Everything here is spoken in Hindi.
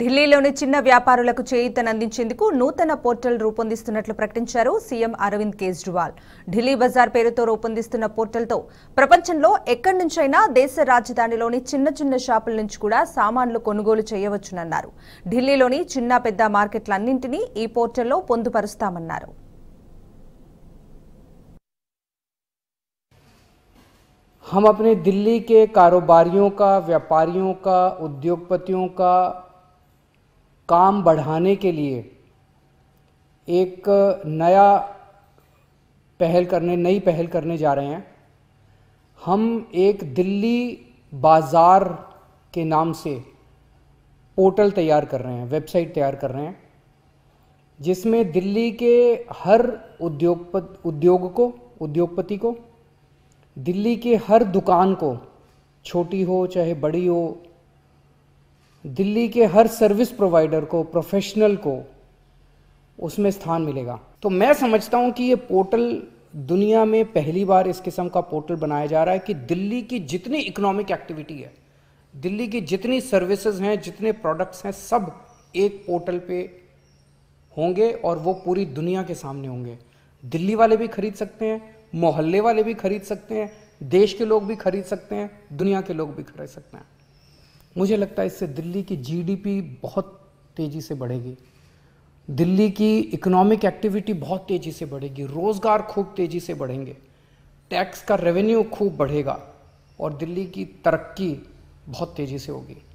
ఢిల్లీలోని చిన్న వ్యాపారులకు అందించేందుకు నూతన పోర్టల్ రూపొందిస్తున్నట్లు ప్రకటించారు సీఎం అరవింద్ కేజ్రీవాల్ ఢిల్లీ బజార్ పేరుతో రూపొందిస్తున్న పోర్టల్తో ప్రపంచంలో ఎక్కడి నుంచైనా దేశ రాజధానిలోని చిన్న చిన్న షాపుల నుంచి కూడా సామాన్లు కొనుగోలు చేయవచ్చునన్నారు ఢిల్లీలోని చిన్న పెద్ద మార్కెట్లన్నింటినీ ఈ పోర్టల్లో పొందుపరుస్తామన్నారు हम अपने दिल्ली के कारोबारियों का व्यापारियों का उद्योगपतियों का काम बढ़ाने के लिए एक नया पहल करने नई पहल करने जा रहे हैं हम एक दिल्ली बाज़ार के नाम से पोर्टल तैयार कर रहे हैं वेबसाइट तैयार कर रहे हैं जिसमें दिल्ली के हर उद्योगपत उद्योग को उद्योगपति को दिल्ली के हर दुकान को छोटी हो चाहे बड़ी हो दिल्ली के हर सर्विस प्रोवाइडर को प्रोफेशनल को उसमें स्थान मिलेगा तो मैं समझता हूँ कि ये पोर्टल दुनिया में पहली बार इस किस्म का पोर्टल बनाया जा रहा है कि दिल्ली की जितनी इकोनॉमिक एक्टिविटी है दिल्ली की जितनी सर्विसेज हैं जितने प्रोडक्ट्स हैं सब एक पोर्टल पे होंगे और वो पूरी दुनिया के सामने होंगे दिल्ली वाले भी खरीद सकते हैं मोहल्ले वाले भी खरीद सकते हैं देश के लोग भी खरीद सकते हैं दुनिया के लोग भी खरीद सकते हैं मुझे लगता है इससे दिल्ली की जीडीपी बहुत तेज़ी से बढ़ेगी दिल्ली की इकोनॉमिक एक्टिविटी बहुत तेज़ी से बढ़ेगी रोज़गार खूब तेज़ी से बढ़ेंगे टैक्स का रेवेन्यू खूब बढ़ेगा और दिल्ली की तरक्की बहुत तेज़ी से होगी